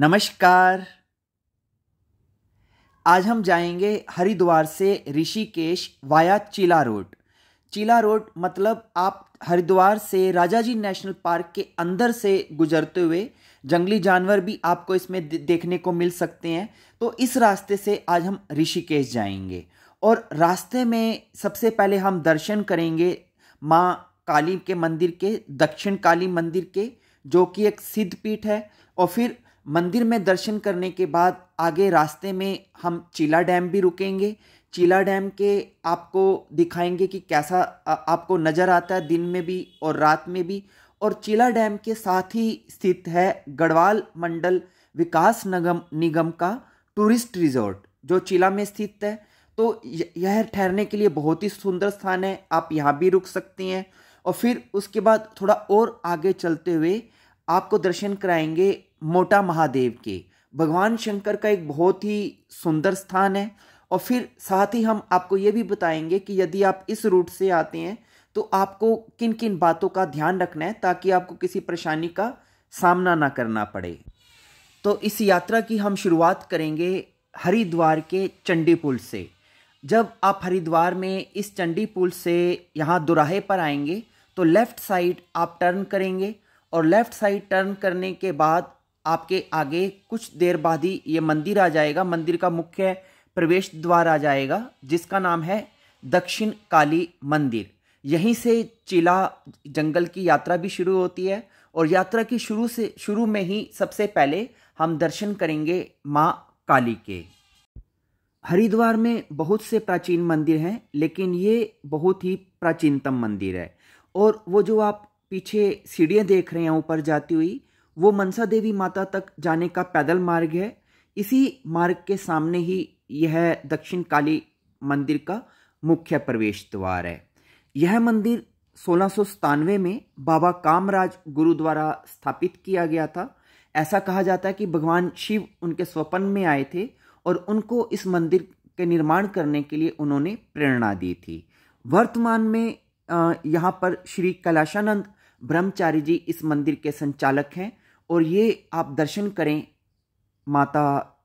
नमस्कार आज हम जाएंगे हरिद्वार से Rishikesh via Chila road Chila road मतलब आप हरिद्वार से राजाजी नेशनल पार्क के अंदर से गुजरते हुए जंगली जानवर भी आपको इसमें देखने को मिल सकते हैं तो इस रास्ते से आज हम ऋषिकेश जाएंगे और रास्ते में सबसे पहले हम दर्शन करेंगे माँ काली के मंदिर के दक्षिण काली मंदिर के जो कि एक सिद्ध पीठ है और फिर मंदिर में दर्शन करने के बाद आगे रास्ते में हम चीला डैम भी रुकेंगे चीला डैम के आपको दिखाएंगे कि कैसा आपको नज़र आता है दिन में भी और रात में भी और चीला डैम के साथ ही स्थित है गढ़वाल मंडल विकास नगम निगम का टूरिस्ट रिजॉर्ट जो चीला में स्थित है तो यह ठहरने के लिए बहुत ही सुंदर स्थान है आप यहाँ भी रुक सकती हैं और फिर उसके बाद थोड़ा और आगे चलते हुए आपको दर्शन कराएंगे मोटा महादेव के भगवान शंकर का एक बहुत ही सुंदर स्थान है और फिर साथ ही हम आपको ये भी बताएंगे कि यदि आप इस रूट से आते हैं तो आपको किन किन बातों का ध्यान रखना है ताकि आपको किसी परेशानी का सामना ना करना पड़े तो इस यात्रा की हम शुरुआत करेंगे हरिद्वार के चंडी पुल से जब आप हरिद्वार में इस चंडी पुल से यहाँ दुराहे पर आएंगे तो लेफ़्ट साइड आप टर्न करेंगे और लेफ़्ट साइड टर्न करने के बाद आपके आगे कुछ देर बाद ही ये मंदिर आ जाएगा मंदिर का मुख्य प्रवेश द्वार आ जाएगा जिसका नाम है दक्षिण काली मंदिर यहीं से चिला जंगल की यात्रा भी शुरू होती है और यात्रा की शुरू से शुरू में ही सबसे पहले हम दर्शन करेंगे माँ काली के हरिद्वार में बहुत से प्राचीन मंदिर हैं लेकिन ये बहुत ही प्राचीनतम मंदिर है और वो जो आप पीछे सीढ़ियाँ देख रहे हैं ऊपर जाती हुई वो मनसा देवी माता तक जाने का पैदल मार्ग है इसी मार्ग के सामने ही यह दक्षिण काली मंदिर का मुख्य प्रवेश द्वार है यह मंदिर सोलह में बाबा कामराज गुरु द्वारा स्थापित किया गया था ऐसा कहा जाता है कि भगवान शिव उनके स्वपन में आए थे और उनको इस मंदिर के निर्माण करने के लिए उन्होंने प्रेरणा दी थी वर्तमान में यहाँ पर श्री कैलाशानंद ब्रह्मचारी जी इस मंदिर के संचालक हैं और ये आप दर्शन करें माता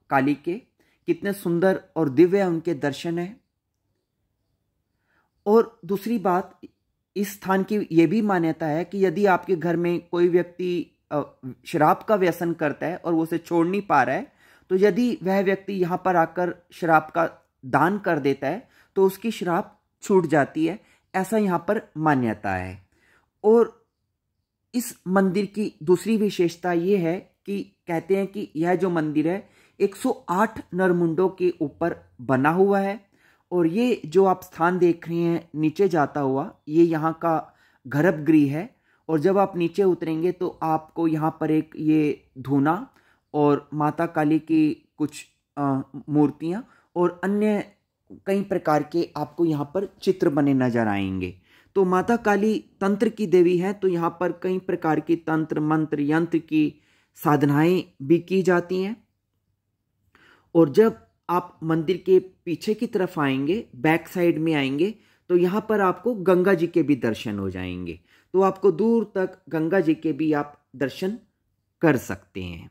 काली के कितने सुंदर और दिव्य उनके दर्शन हैं और दूसरी बात इस स्थान की ये भी मान्यता है कि यदि आपके घर में कोई व्यक्ति शराब का व्यसन करता है और वो उसे छोड़ नहीं पा रहा है तो यदि वह व्यक्ति यहाँ पर आकर शराब का दान कर देता है तो उसकी शराब छूट जाती है ऐसा यहाँ पर मान्यता है और इस मंदिर की दूसरी विशेषता ये है कि कहते हैं कि यह जो मंदिर है 108 नरमुंडों के ऊपर बना हुआ है और ये जो आप स्थान देख रहे हैं नीचे जाता हुआ ये यहाँ का गर्भगृह है और जब आप नीचे उतरेंगे तो आपको यहाँ पर एक ये धूना और माता काली की कुछ मूर्तियाँ और अन्य कई प्रकार के आपको यहाँ पर चित्र बने नजर आएंगे तो माता काली तंत्र की देवी है तो यहाँ पर कई प्रकार की तंत्र मंत्र यंत्र की साधनाएं भी की जाती हैं और जब आप मंदिर के पीछे की तरफ आएंगे बैक साइड में आएंगे तो यहाँ पर आपको गंगा जी के भी दर्शन हो जाएंगे तो आपको दूर तक गंगा जी के भी आप दर्शन कर सकते हैं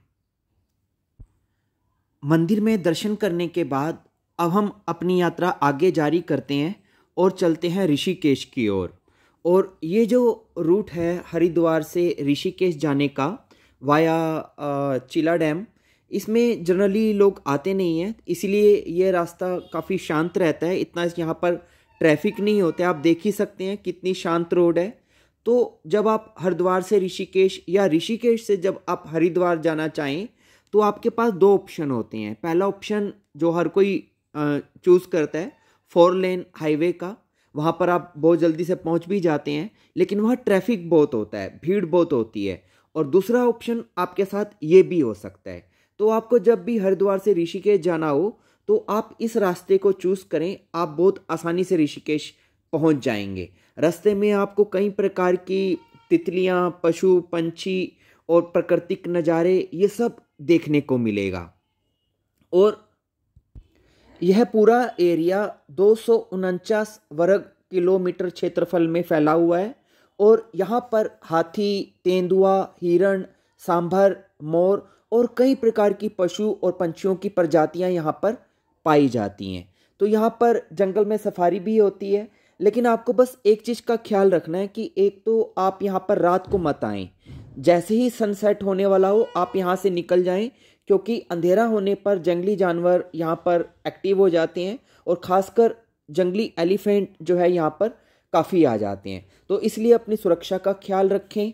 मंदिर में दर्शन करने के बाद अब हम अपनी यात्रा आगे जारी करते हैं और चलते हैं ऋषिकेश की ओर और।, और ये जो रूट है हरिद्वार से ऋषिकेश जाने का वाया चिला डैम इसमें जनरली लोग आते नहीं हैं इसीलिए ये रास्ता काफ़ी शांत रहता है इतना यहाँ पर ट्रैफिक नहीं होता आप देख ही सकते हैं कितनी शांत रोड है तो जब आप हरिद्वार से ऋषिकेश या ऋषिकेश से जब आप हरिद्वार जाना चाहें तो आपके पास दो ऑप्शन होते हैं पहला ऑप्शन जो हर कोई चूज़ करता है फोर लेन हाईवे का वहाँ पर आप बहुत जल्दी से पहुँच भी जाते हैं लेकिन वहाँ ट्रैफिक बहुत होता है भीड़ बहुत होती है और दूसरा ऑप्शन आपके साथ ये भी हो सकता है तो आपको जब भी हरिद्वार से ऋषिकेश जाना हो तो आप इस रास्ते को चूज़ करें आप बहुत आसानी से ऋषिकेश पहुंच जाएंगे रास्ते में आपको कई प्रकार की तितलियां, पशु पंछी और प्राकृतिक नज़ारे ये सब देखने को मिलेगा और यह पूरा एरिया दो वर्ग किलोमीटर क्षेत्रफल में फैला हुआ है और यहाँ पर हाथी तेंदुआ हिरण सांभर मोर और कई प्रकार की पशु और पंछियों की प्रजातियाँ यहाँ पर पाई जाती हैं तो यहाँ पर जंगल में सफारी भी होती है लेकिन आपको बस एक चीज़ का ख्याल रखना है कि एक तो आप यहाँ पर रात को मत आएँ जैसे ही सनसेट होने वाला हो आप यहाँ से निकल जाएं क्योंकि अंधेरा होने पर जंगली जानवर यहाँ पर एक्टिव हो जाते हैं और ख़ासकर जंगली एलिफेंट जो है यहाँ पर काफ़ी आ जाते हैं तो इसलिए अपनी सुरक्षा का ख्याल रखें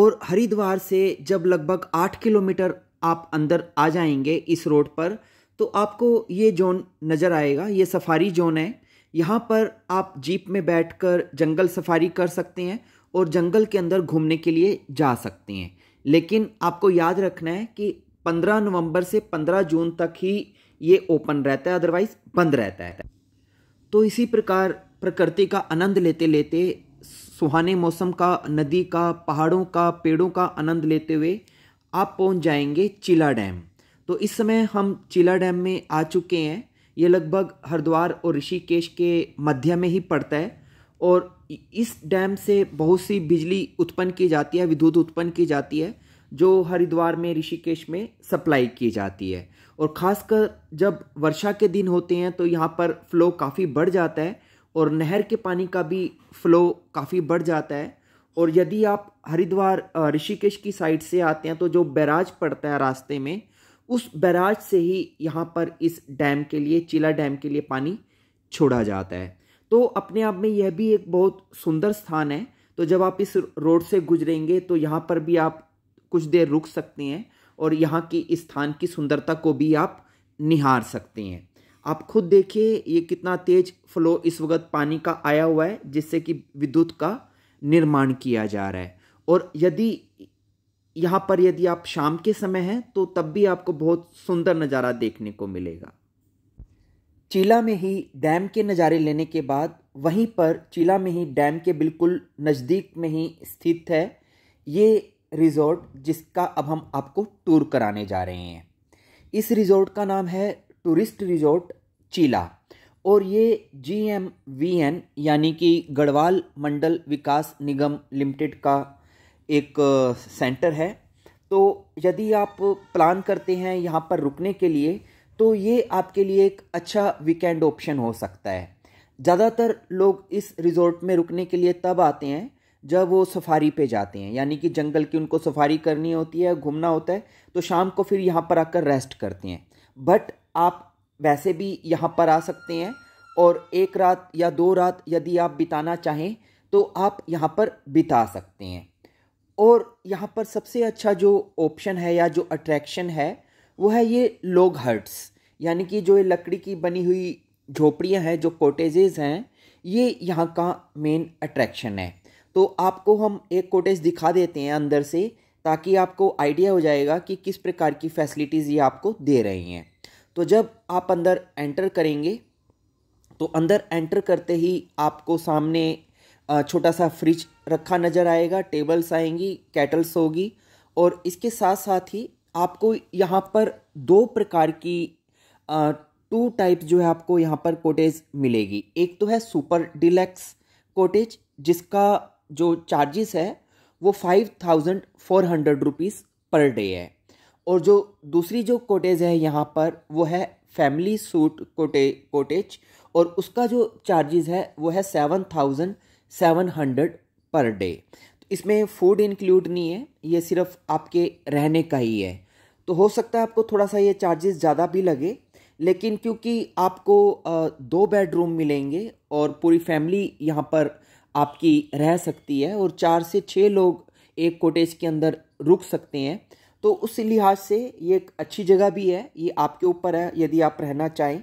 और हरिद्वार से जब लगभग आठ किलोमीटर आप अंदर आ जाएंगे इस रोड पर तो आपको ये जोन नज़र आएगा ये सफारी जोन है यहाँ पर आप जीप में बैठकर जंगल सफारी कर सकते हैं और जंगल के अंदर घूमने के लिए जा सकते हैं लेकिन आपको याद रखना है कि 15 नवंबर से 15 जून तक ही ये ओपन रहता है अदरवाइज बंद रहता है तो इसी प्रकार प्रकृति का आनंद लेते लेते सुहाने मौसम का नदी का पहाड़ों का पेड़ों का आनंद लेते हुए आप पहुंच जाएंगे चिला डैम तो इस समय हम चिला डैम में आ चुके हैं ये लगभग हरिद्वार और ऋषिकेश के मध्य में ही पड़ता है और इस डैम से बहुत सी बिजली उत्पन्न की जाती है विद्युत उत्पन्न की जाती है जो हरिद्वार में ऋषिकेश में सप्लाई की जाती है और ख़ासकर जब वर्षा के दिन होते हैं तो यहाँ पर फ्लो काफ़ी बढ़ जाता है और नहर के पानी का भी फ्लो काफ़ी बढ़ जाता है और यदि आप हरिद्वार ऋषिकेश की साइड से आते हैं तो जो बैराज पड़ता है रास्ते में उस बैराज से ही यहाँ पर इस डैम के लिए चिला डैम के लिए पानी छोड़ा जाता है तो अपने आप में यह भी एक बहुत सुंदर स्थान है तो जब आप इस रोड से गुजरेंगे तो यहाँ पर भी आप कुछ देर रुक सकते हैं और यहाँ की स्थान की सुंदरता को भी आप निहार सकते हैं आप खुद देखिए ये कितना तेज फ्लो इस वक्त पानी का आया हुआ है जिससे कि विद्युत का निर्माण किया जा रहा है और यदि यहाँ पर यदि आप शाम के समय हैं तो तब भी आपको बहुत सुंदर नज़ारा देखने को मिलेगा चीला में ही डैम के नज़ारे लेने के बाद वहीं पर चीला में ही डैम के बिल्कुल नज़दीक में ही स्थित है ये रिज़ोर्ट जिसका अब हम आपको टूर कराने जा रहे हैं इस रिज़ोर्ट का नाम है टूरिस्ट रिज़ोर्ट चीला और ये जी एम वी एन यानी कि गढ़वाल मंडल विकास निगम लिमिटेड का एक सेंटर है तो यदि आप प्लान करते हैं यहाँ पर रुकने के लिए तो ये आपके लिए एक अच्छा वीकेंड ऑप्शन हो सकता है ज़्यादातर लोग इस रिज़ोर्ट में रुकने के लिए तब आते हैं जब वो सफारी पे जाते हैं यानी कि जंगल की उनको सफारी करनी होती है घूमना होता है तो शाम को फिर यहाँ पर आकर रेस्ट करते हैं बट आप वैसे भी यहाँ पर आ सकते हैं और एक रात या दो रात यदि आप बिताना चाहें तो आप यहाँ पर बिता सकते हैं और यहाँ पर सबसे अच्छा जो ऑप्शन है या जो अट्रैक्शन है वो है ये लोग हर्ट्स यानी कि जो ये लकड़ी की बनी हुई झोपड़ियाँ हैं जो कोटेजेज हैं ये यहाँ का मेन अट्रैक्शन है तो आपको हम एक कोटेज दिखा देते हैं अंदर से ताकि आपको आइडिया हो जाएगा कि किस प्रकार की फैसिलिटीज़ ये आपको दे रही हैं तो जब आप अंदर एंटर करेंगे तो अंदर एंटर करते ही आपको सामने छोटा सा फ्रिज रखा नज़र आएगा टेबल्स आएंगी कैटल्स होगी और इसके साथ साथ ही आपको यहाँ पर दो प्रकार की टू टाइप जो है आपको यहाँ पर कोटेज मिलेगी एक तो है सुपर डिलेक्स कोटेज जिसका जो चार्जेस है वो five thousand four hundred rupees per day है और जो दूसरी जो कोटेज है यहाँ पर वो है फैमिली सूट कोटे कोटेज और उसका जो चार्जेस है वो है seven thousand seven hundred per day तो इसमें फूड इंक्लूड नहीं है ये सिर्फ आपके रहने का ही है तो हो सकता है आपको थोड़ा सा ये चार्जेस ज़्यादा भी लगे लेकिन क्योंकि आपको दो बेडरूम मिलेंगे और पूरी फैमिली यहाँ पर आपकी रह सकती है और चार से छः लोग एक कोटेज के अंदर रुक सकते हैं तो उस लिहाज से ये एक अच्छी जगह भी है ये आपके ऊपर है यदि आप रहना चाहें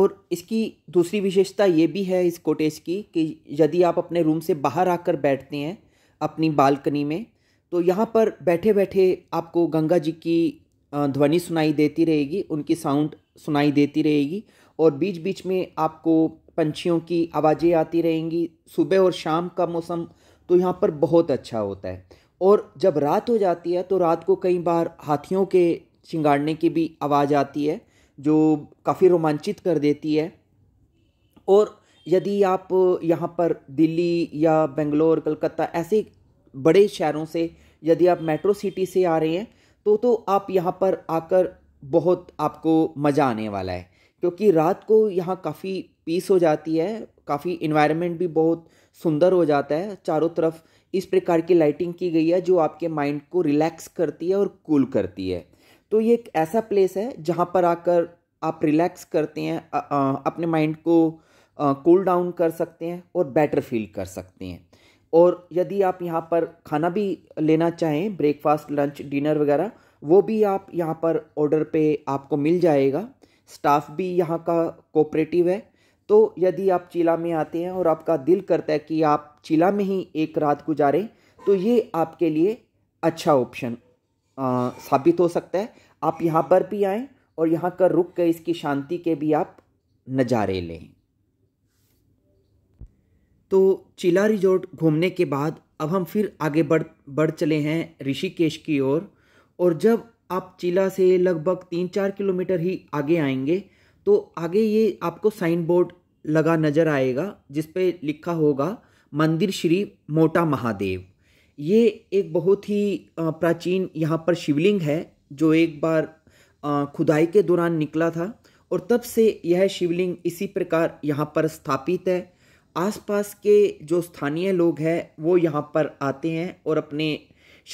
और इसकी दूसरी विशेषता ये भी है इस कोटेज की कि यदि आप अपने रूम से बाहर आकर बैठते हैं अपनी बालकनी में तो यहाँ पर बैठे बैठे आपको गंगा जी की ध्वनि सुनाई देती रहेगी उनकी साउंड सुनाई देती रहेगी और बीच बीच में आपको पंछियों की आवाज़ें आती रहेंगी सुबह और शाम का मौसम तो यहाँ पर बहुत अच्छा होता है और जब रात हो जाती है तो रात को कई बार हाथियों के चिंगाड़ने की भी आवाज़ आती है जो काफ़ी रोमांचित कर देती है और यदि आप यहाँ पर दिल्ली या बेंगलोर कलकत्ता ऐसे बड़े शहरों से यदि आप मेट्रो सिटी से आ रहे हैं तो तो आप यहाँ पर आकर बहुत आपको मज़ा आने वाला है क्योंकि रात को यहाँ काफ़ी पीस हो जाती है काफ़ी इन्वायरमेंट भी बहुत सुंदर हो जाता है चारों तरफ इस प्रकार की लाइटिंग की गई है जो आपके माइंड को रिलैक्स करती है और कूल करती है तो ये एक ऐसा प्लेस है जहाँ पर आकर आप रिलैक्स करते हैं अपने माइंड को कूल डाउन कर सकते हैं और बेटर फील कर सकते हैं और यदि आप यहाँ पर खाना भी लेना चाहें ब्रेकफास्ट लंच डिनर वगैरह वो भी आप यहाँ पर ऑर्डर पे आपको मिल जाएगा स्टाफ भी यहाँ का कोऑपरेटिव है तो यदि आप चीला में आते हैं और आपका दिल करता है कि आप चीला में ही एक रात गुजारें तो ये आपके लिए अच्छा ऑप्शन साबित हो सकता है आप यहाँ पर भी आएँ और यहाँ का रुक कर इसकी शांति के भी आप नज़ारे लें तो चिला रिजॉर्ट घूमने के बाद अब हम फिर आगे बढ़ बढ़ चले हैं ऋषिकेश की ओर और, और जब आप चिला से लगभग तीन चार किलोमीटर ही आगे आएंगे तो आगे ये आपको साइन बोर्ड लगा नज़र आएगा जिस पे लिखा होगा मंदिर श्री मोटा महादेव ये एक बहुत ही प्राचीन यहाँ पर शिवलिंग है जो एक बार खुदाई के दौरान निकला था और तब से यह शिवलिंग इसी प्रकार यहाँ पर स्थापित है आसपास के जो स्थानीय लोग हैं वो यहाँ पर आते हैं और अपने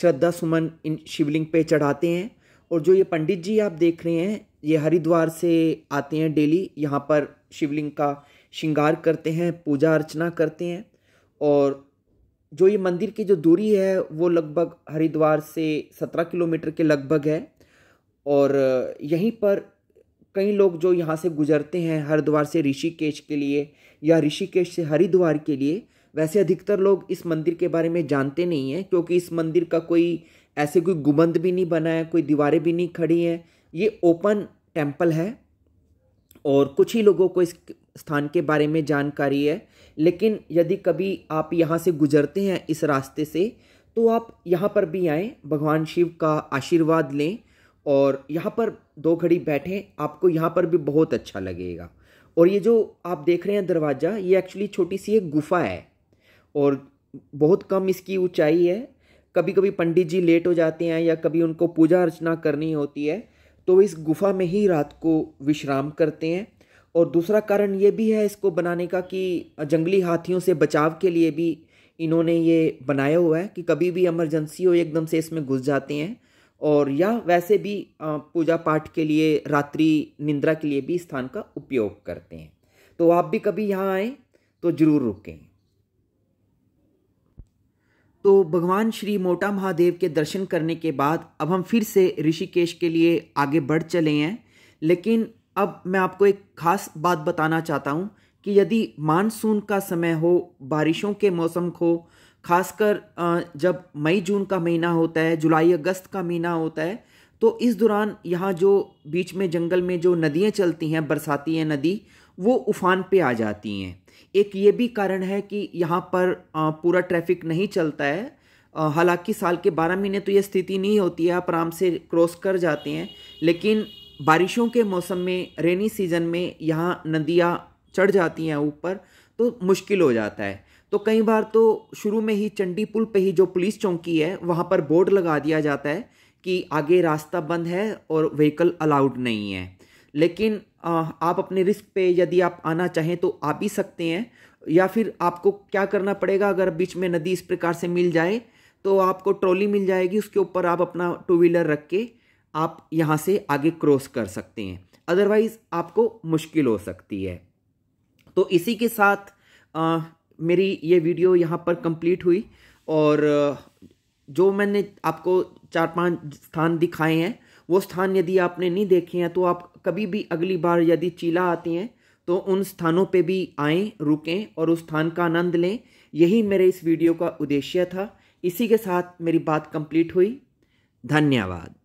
श्रद्धा सुमन इन शिवलिंग पे चढ़ाते हैं और जो ये पंडित जी आप देख रहे हैं ये हरिद्वार से आते हैं डेली यहाँ पर शिवलिंग का श्रृंगार करते हैं पूजा अर्चना करते हैं और जो ये मंदिर की जो दूरी है वो लगभग हरिद्वार से सत्रह किलोमीटर के लगभग है और यहीं पर कई लोग जो यहाँ से गुजरते हैं हरिद्वार से ऋषिकेश के लिए या ऋषिकेश से हरिद्वार के लिए वैसे अधिकतर लोग इस मंदिर के बारे में जानते नहीं हैं क्योंकि इस मंदिर का कोई ऐसे कोई गुमंद भी नहीं बना है कोई दीवारें भी नहीं खड़ी हैं ये ओपन टेम्पल है और कुछ ही लोगों को इस स्थान के बारे में जानकारी है लेकिन यदि कभी आप यहाँ से गुजरते हैं इस रास्ते से तो आप यहाँ पर भी आएँ भगवान शिव का आशीर्वाद लें और यहाँ पर दो घड़ी बैठें आपको यहाँ पर भी बहुत अच्छा लगेगा और ये जो आप देख रहे हैं दरवाज़ा ये एक्चुअली छोटी सी एक गुफा है और बहुत कम इसकी ऊंचाई है कभी कभी पंडित जी लेट हो जाते हैं या कभी उनको पूजा अर्चना करनी होती है तो इस गुफा में ही रात को विश्राम करते हैं और दूसरा कारण ये भी है इसको बनाने का कि जंगली हाथियों से बचाव के लिए भी इन्होंने ये बनाया हुआ है कि कभी भी इमरजेंसी हो एकदम से इसमें घुस जाते हैं और या वैसे भी पूजा पाठ के लिए रात्रि निंद्रा के लिए भी स्थान का उपयोग करते हैं तो आप भी कभी यहाँ आए तो जरूर रुकें तो भगवान श्री मोटा महादेव के दर्शन करने के बाद अब हम फिर से ऋषिकेश के लिए आगे बढ़ चले हैं लेकिन अब मैं आपको एक खास बात बताना चाहता हूँ कि यदि मानसून का समय हो बारिशों के मौसम हो खासकर जब मई जून का महीना होता है जुलाई अगस्त का महीना होता है तो इस दौरान यहाँ जो बीच में जंगल में जो नदियाँ चलती हैं बरसाती है नदी वो उफान पे आ जाती हैं एक ये भी कारण है कि यहाँ पर पूरा ट्रैफिक नहीं चलता है हालांकि साल के बारह महीने तो ये स्थिति नहीं होती है आप आराम से क्रॉस कर जाते हैं लेकिन बारिशों के मौसम में रेनी सीजन में यहाँ नदियाँ चढ़ जाती हैं ऊपर तो मुश्किल हो जाता है तो कई बार तो शुरू में ही चंडी पुल पे ही जो पुलिस चौकी है वहाँ पर बोर्ड लगा दिया जाता है कि आगे रास्ता बंद है और व्हीकल अलाउड नहीं है लेकिन आप अपने रिस्क पे यदि आप आना चाहें तो आ भी सकते हैं या फिर आपको क्या करना पड़ेगा अगर बीच में नदी इस प्रकार से मिल जाए तो आपको ट्रॉली मिल जाएगी उसके ऊपर आप अपना टू व्हीलर रख के आप यहाँ से आगे क्रॉस कर सकते हैं अदरवाइज़ आपको मुश्किल हो सकती है तो इसी के साथ आ, मेरी ये वीडियो यहाँ पर कंप्लीट हुई और जो मैंने आपको चार पांच स्थान दिखाए हैं वो स्थान यदि आपने नहीं देखे हैं तो आप कभी भी अगली बार यदि चीला आती हैं तो उन स्थानों पे भी आएं रुकें और उस स्थान का आनंद लें यही मेरे इस वीडियो का उद्देश्य था इसी के साथ मेरी बात कंप्लीट हुई धन्यवाद